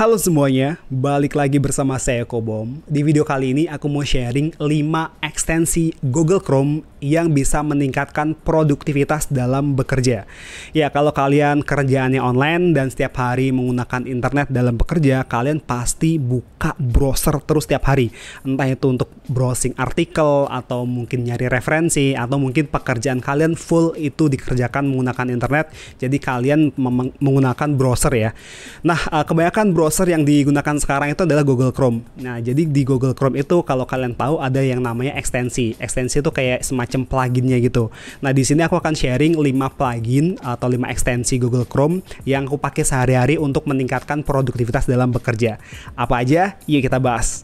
Halo semuanya, balik lagi bersama saya Kobom. Di video kali ini aku mau sharing 5 ekstensi Google Chrome yang bisa meningkatkan produktivitas dalam bekerja. Ya, kalau kalian kerjaannya online dan setiap hari menggunakan internet dalam bekerja, kalian pasti buka browser terus setiap hari. Entah itu untuk browsing artikel atau mungkin nyari referensi atau mungkin pekerjaan kalian full itu dikerjakan menggunakan internet. Jadi kalian menggunakan browser ya. Nah, eh, kebanyakan browser browser yang digunakan sekarang itu adalah Google Chrome. Nah, jadi di Google Chrome itu kalau kalian tahu ada yang namanya ekstensi. Ekstensi itu kayak semacam pluginnya gitu. Nah, di sini aku akan sharing 5 plugin atau 5 ekstensi Google Chrome yang aku pakai sehari-hari untuk meningkatkan produktivitas dalam bekerja. Apa aja? Yuk kita bahas.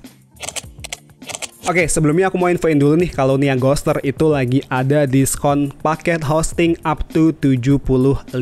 Oke, okay, sebelumnya aku mau infoin dulu nih kalau Nia Ghoster itu lagi ada diskon paket hosting up to 75%.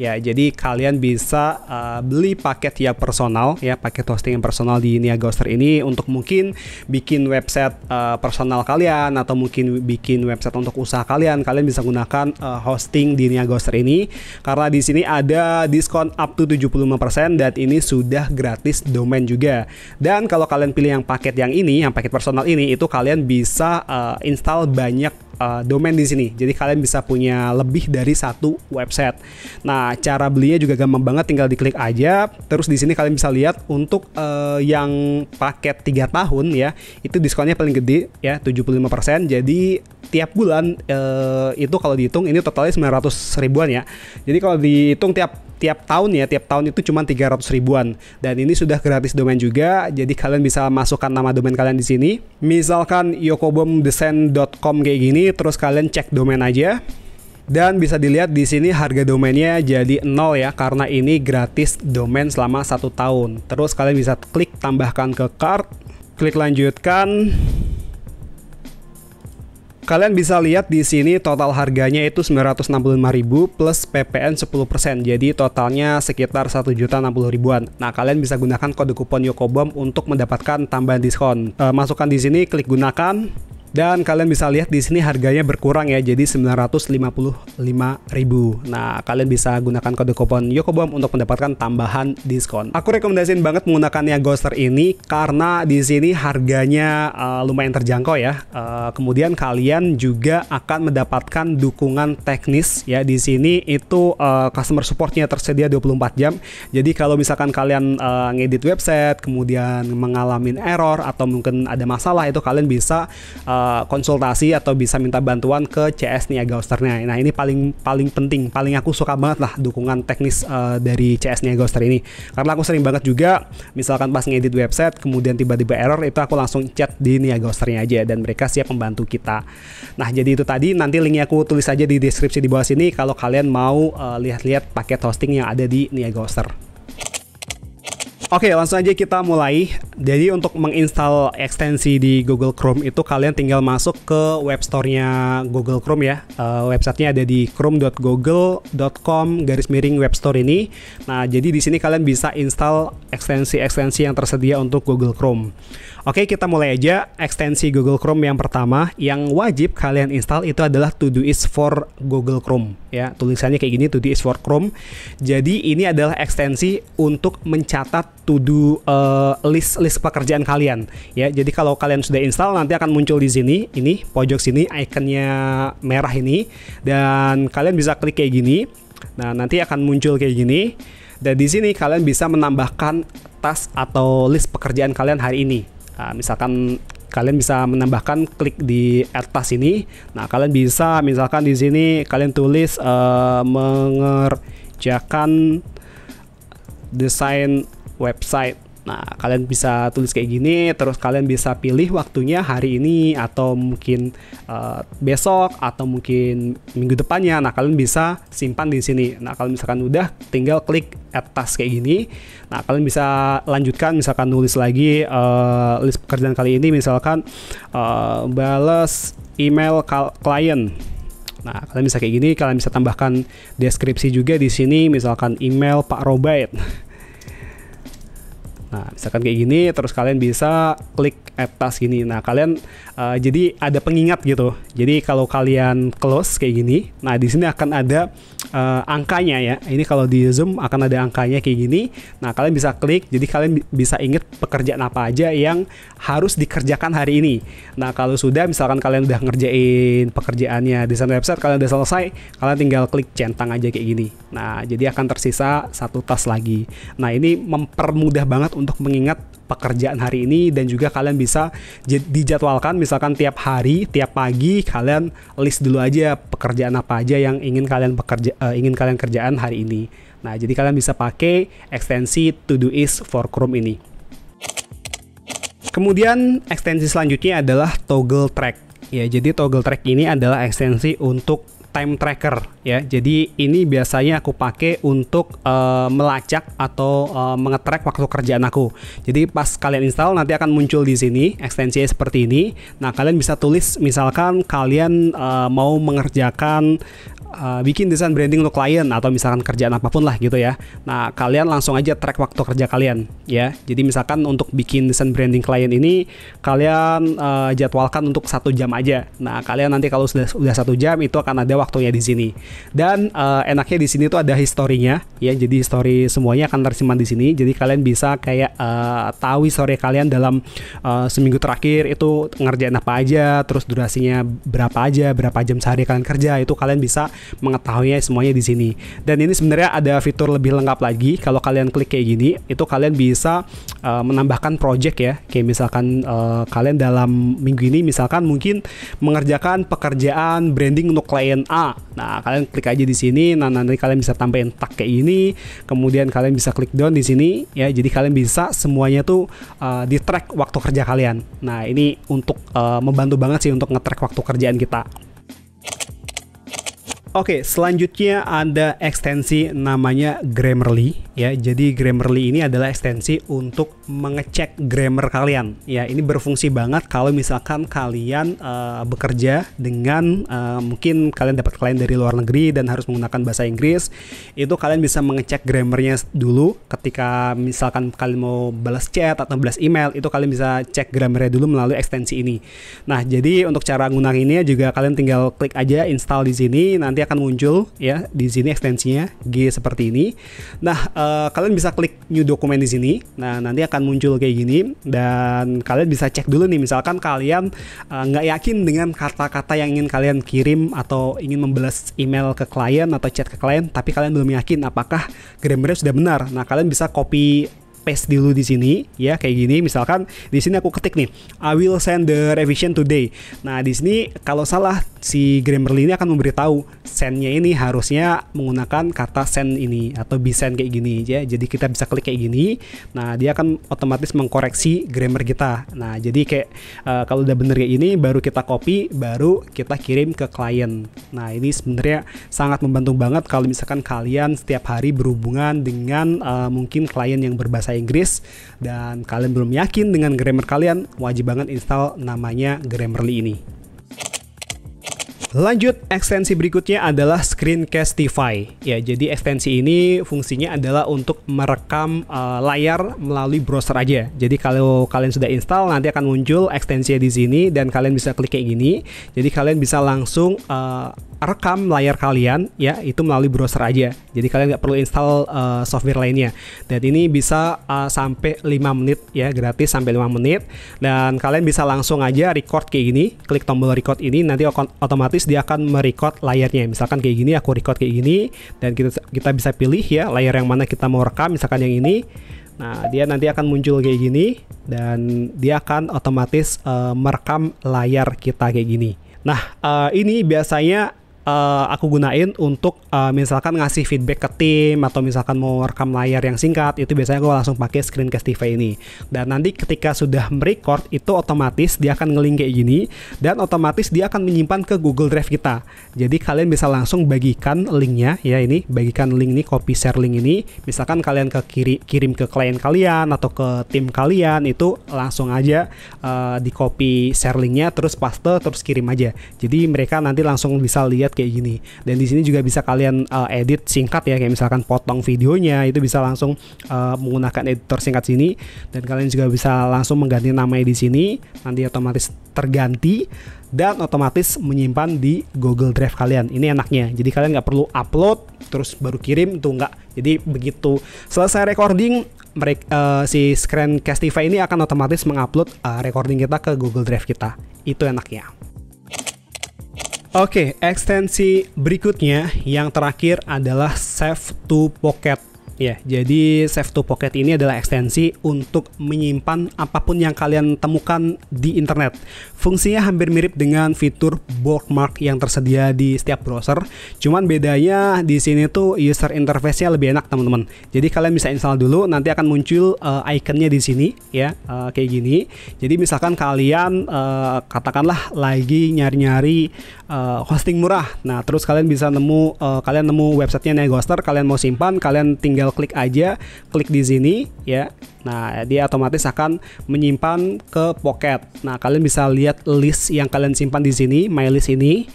Ya, jadi kalian bisa uh, beli paket yang personal ya, paket hosting yang personal di Nia Ghoster ini untuk mungkin bikin website uh, personal kalian atau mungkin bikin website untuk usaha kalian. Kalian bisa gunakan uh, hosting di Nia Ghoster ini karena di sini ada diskon up to 75% dan ini sudah gratis domain juga. Dan kalau kalian pilih yang paket yang ini, yang paket personal ini itu kalian bisa uh, install banyak eh, domain di sini. Jadi kalian bisa punya lebih dari satu website. Nah, cara belinya juga gampang banget tinggal diklik aja. Terus di sini kalian bisa lihat untuk uh, yang paket 3 tahun ya, itu diskonnya paling gede ya, 75%. Jadi tiap bulan uh, itu kalau dihitung ini totalnya 900 ribuan ya. Jadi kalau dihitung tiap tiap tahun ya tiap tahun itu cuma 300 ribuan dan ini sudah gratis domain juga jadi kalian bisa masukkan nama domain kalian di sini misalkan yokobomdesain.com kayak gini terus kalian cek domain aja dan bisa dilihat di sini harga domainnya jadi nol ya karena ini gratis domain selama satu tahun terus kalian bisa klik tambahkan ke cart klik lanjutkan Kalian bisa lihat di sini total harganya itu 965.000 plus PPN 10%. Jadi totalnya sekitar puluh ribuan. Nah, kalian bisa gunakan kode kupon Yokobom untuk mendapatkan tambahan diskon. E, masukkan di sini klik gunakan dan kalian bisa lihat di sini harganya berkurang ya jadi 955.000. Nah, kalian bisa gunakan kode kupon Yokobom untuk mendapatkan tambahan diskon. Aku rekomendasiin banget menggunakan yang Ghoster ini karena di sini harganya uh, lumayan terjangkau ya. Uh, kemudian kalian juga akan mendapatkan dukungan teknis ya di sini itu uh, customer supportnya tersedia 24 jam. Jadi kalau misalkan kalian uh, ngedit website kemudian mengalami error atau mungkin ada masalah itu kalian bisa uh, Eh, konsultasi atau bisa minta bantuan ke CS Niaga Osternya. Nah, ini paling paling penting, paling aku suka banget lah dukungan teknis uh, dari CS Niaga Oster ini. Karena aku sering banget juga misalkan pas ngedit website kemudian tiba-tiba error itu aku langsung chat di Niaga Osternya aja dan mereka siap membantu kita. Nah, jadi itu tadi nanti linknya aku tulis aja di deskripsi di bawah sini kalau kalian mau lihat eh, lihat-lihat paket hosting yang ada di Niaga Oster. Oke, langsung aja kita mulai. Jadi untuk menginstal ekstensi di Google Chrome itu kalian tinggal masuk ke web nya Google Chrome ya. Uh, websitenya ada di chrome.google.com garis miring web store ini. Nah, jadi di sini kalian bisa install ekstensi-ekstensi yang tersedia untuk Google Chrome. Oke, kita mulai aja. Ekstensi Google Chrome yang pertama yang wajib kalian install itu adalah Todoist for Google Chrome ya. Tulisannya kayak gini Todoist for Chrome. Jadi ini adalah ekstensi untuk mencatat to do uh, list list pekerjaan kalian ya. Jadi kalau kalian sudah install nanti akan muncul di sini, ini pojok sini ikonnya merah ini dan kalian bisa klik kayak gini. Nah, nanti akan muncul kayak gini. Dan di sini kalian bisa menambahkan task atau list pekerjaan kalian hari ini. Nah, misalkan kalian bisa menambahkan klik di atas ini. Nah, kalian bisa misalkan di sini kalian tulis uh, mengerjakan desain website. Nah, kalian bisa tulis kayak gini, terus kalian bisa pilih waktunya hari ini, atau mungkin uh, besok, atau mungkin minggu depannya. Nah, kalian bisa simpan di sini. Nah, kalau misalkan udah, tinggal klik atas kayak gini. Nah, kalian bisa lanjutkan, misalkan nulis lagi uh, list pekerjaan kali ini, misalkan uh, balas email klien. Nah, kalian bisa kayak gini, kalian bisa tambahkan deskripsi juga di sini, misalkan email Pak Robert. Nah, misalkan kayak gini, terus kalian bisa klik atas gini. Nah, kalian uh, jadi ada pengingat gitu. Jadi kalau kalian close kayak gini, nah di sini akan ada uh, angkanya ya. Ini kalau di zoom akan ada angkanya kayak gini. Nah, kalian bisa klik. Jadi kalian bisa ingat pekerjaan apa aja yang harus dikerjakan hari ini. Nah, kalau sudah misalkan kalian udah ngerjain pekerjaannya di sana website, kalian udah selesai, kalian tinggal klik centang aja kayak gini. Nah, jadi akan tersisa satu tas lagi. Nah, ini mempermudah banget untuk mengingat pekerjaan hari ini dan juga kalian bisa dijadwalkan misalkan tiap hari, tiap pagi kalian list dulu aja pekerjaan apa aja yang ingin kalian pekerja uh, ingin kalian kerjaan hari ini. Nah, jadi kalian bisa pakai ekstensi is for Chrome ini. Kemudian ekstensi selanjutnya adalah toggle track ya. Jadi toggle track ini adalah ekstensi untuk time tracker ya. Jadi ini biasanya aku pakai untuk uh, melacak atau uh, eh, mengetrack waktu kerjaan aku. Jadi pas kalian install nanti akan muncul di sini ekstensi seperti ini. Nah, kalian bisa tulis misalkan kalian uh, mau mengerjakan Uh, bikin desain branding untuk klien atau misalkan kerjaan apapun lah gitu ya. Nah, kalian langsung aja track waktu kerja kalian ya. Jadi misalkan untuk bikin desain branding klien ini kalian uh, jadwalkan untuk satu jam aja. Nah, kalian nanti kalau sudah sudah satu jam itu akan ada waktunya di sini. Dan uh, enaknya di sini tuh ada historinya ya. Jadi history semuanya akan tersimpan di sini. Jadi kalian bisa kayak uh, tahu history kalian dalam uh, seminggu terakhir itu ngerjain apa aja, terus durasinya berapa aja, berapa jam sehari kalian kerja itu kalian bisa mengetahuinya semuanya di sini. Dan ini sebenarnya ada fitur lebih lengkap lagi kalau kalian klik kayak gini, itu kalian bisa uh, menambahkan project ya. Kayak misalkan uh, kalian dalam minggu ini misalkan mungkin mengerjakan pekerjaan branding untuk klien A. Nah, kalian klik aja di sini. Nah, nanti kalian bisa tambahin tag kayak ini. Kemudian kalian bisa klik down di sini ya. Jadi kalian bisa semuanya tuh uh, di track waktu kerja kalian. Nah, ini untuk uh, membantu banget sih untuk nge-track waktu kerjaan kita. Oke, okay, selanjutnya ada ekstensi namanya Grammarly ya. Jadi Grammarly ini adalah ekstensi untuk mengecek grammar kalian. Ya, ini berfungsi banget kalau misalkan kalian uh, bekerja dengan uh, mungkin kalian dapat klien dari luar negeri dan harus menggunakan bahasa Inggris. Itu kalian bisa mengecek grammarnya dulu ketika misalkan kalian mau balas chat atau balas email, itu kalian bisa cek grammarnya dulu melalui ekstensi ini. Nah, jadi untuk cara ini juga kalian tinggal klik aja install di sini, nanti akan muncul ya di sini ekstensinya G seperti ini. Nah, uh, kalian bisa klik new document di sini. Nah, nanti akan akan muncul kayak gini dan kalian bisa cek dulu nih misalkan kalian eh, nggak uh, yakin dengan kata-kata yang ingin kalian kirim atau ingin membalas email ke klien atau chat ke klien tapi kalian belum yakin apakah grammarnya sudah benar. Nah, kalian bisa copy paste dulu di sini ya kayak gini misalkan di sini aku ketik nih I will send the revision today. Nah, di sini kalau salah si Grammarly ini akan memberitahu sendnya ini harusnya menggunakan kata send ini atau be send kayak gini ya. Jadi kita bisa klik kayak gini. Nah, dia akan otomatis mengkoreksi grammar kita. Nah, jadi kayak uh, kalau udah bener kayak ini baru kita copy, baru kita kirim ke klien. Nah, ini sebenarnya sangat membantu banget kalau misalkan kalian setiap hari berhubungan dengan uh, mungkin klien yang berbahasa Inggris dan kalian belum yakin dengan grammar kalian, wajib banget install namanya Grammarly ini. Lanjut, ekstensi berikutnya adalah Screencastify. Ya, jadi ekstensi ini fungsinya adalah untuk merekam uh, layar melalui browser aja. Jadi kalau kalian sudah install nanti akan muncul ekstensinya di sini dan kalian bisa klik kayak gini. Jadi kalian bisa langsung uh, rekam layar kalian ya itu melalui browser aja. Jadi kalian nggak perlu install uh, software lainnya. Dan ini bisa uh, sampai 5 menit ya, gratis sampai 5 menit dan kalian bisa langsung aja record kayak gini, klik tombol record ini nanti otomatis otomatis dia akan merecord layarnya. Misalkan kayak gini aku record kayak gini dan kita kita bisa pilih ya layar yang mana kita mau rekam misalkan yang ini. Nah, dia nanti akan muncul kayak gini dan dia akan otomatis uh, merekam layar kita kayak gini. Nah, uh, ini biasanya uh, aku gunain untuk uh, misalkan ngasih feedback ke tim atau misalkan mau rekam layar yang singkat itu biasanya gue langsung pakai screencast TV ini dan nanti ketika sudah merecord itu otomatis dia akan ngeling kayak gini dan otomatis dia akan menyimpan ke Google Drive kita jadi kalian bisa langsung bagikan linknya ya ini bagikan link ini copy share link ini misalkan kalian ke kiri kirim ke klien kalian atau ke tim kalian itu langsung aja uh, eh, di copy share linknya terus paste terus kirim aja jadi mereka nanti langsung bisa lihat kayak gini. Dan di sini juga bisa kalian uh, edit singkat ya, kayak misalkan potong videonya itu bisa langsung uh, menggunakan editor singkat sini dan kalian juga bisa langsung mengganti namanya di sini nanti otomatis terganti dan otomatis menyimpan di Google Drive kalian. Ini enaknya. Jadi kalian nggak perlu upload terus baru kirim tuh nggak. Jadi begitu selesai recording mereka uh, si Screencastify ini akan otomatis mengupload uh, recording kita ke Google Drive kita. Itu enaknya. Oke, okay, ekstensi berikutnya yang terakhir adalah save to pocket. Ya, jadi Save to Pocket ini adalah ekstensi untuk menyimpan apapun yang kalian temukan di internet. Fungsinya hampir mirip dengan fitur bookmark yang tersedia di setiap browser. Cuman bedanya di sini tuh user interface-nya lebih enak, teman-teman. Jadi kalian bisa install dulu, nanti akan muncul uh, icon-nya di sini ya, uh, kayak gini. Jadi misalkan kalian uh, katakanlah lagi nyari-nyari uh, hosting murah. Nah, terus kalian bisa nemu uh, kalian nemu websitenya Negoster, kalian mau simpan, kalian tinggal tinggal klik aja, klik di sini ya. Nah, dia otomatis akan menyimpan ke Pocket. Nah, kalian bisa lihat list yang kalian simpan di sini, my list ini.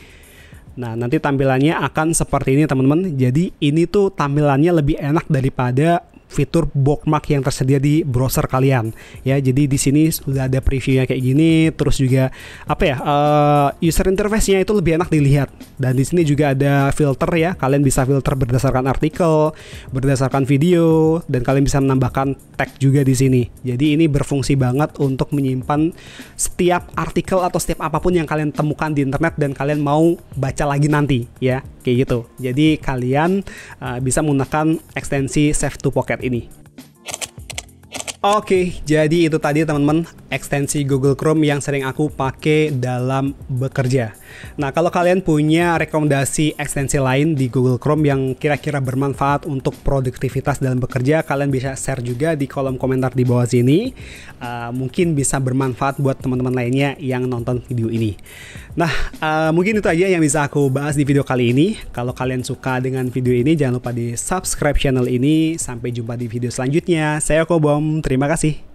Nah, nanti tampilannya akan seperti ini, teman-teman. Jadi, ini tuh tampilannya lebih enak daripada fitur bookmark yang tersedia di browser kalian ya jadi di sini sudah ada previewnya kayak gini terus juga apa ya uh, user interface-nya itu lebih enak dilihat dan di sini juga ada filter ya kalian bisa filter berdasarkan artikel berdasarkan video dan kalian bisa menambahkan tag juga di sini jadi ini berfungsi banget untuk menyimpan setiap artikel atau setiap apapun yang kalian temukan di internet dan kalian mau baca lagi nanti ya kayak gitu jadi kalian uh, bisa menggunakan ekstensi save to pocket website ini. Oke, jadi itu tadi teman-teman ekstensi Google Chrome yang sering aku pakai dalam bekerja. Nah, kalau kalian punya rekomendasi ekstensi lain di Google Chrome yang kira-kira bermanfaat untuk produktivitas dalam bekerja, kalian bisa share juga di kolom komentar di bawah sini. Uh, mungkin bisa bermanfaat buat teman-teman lainnya yang nonton video ini. Nah, uh, mungkin itu aja yang bisa aku bahas di video kali ini. Kalau kalian suka dengan video ini, jangan lupa di subscribe channel ini. Sampai jumpa di video selanjutnya. Saya Kobom, terima kasih.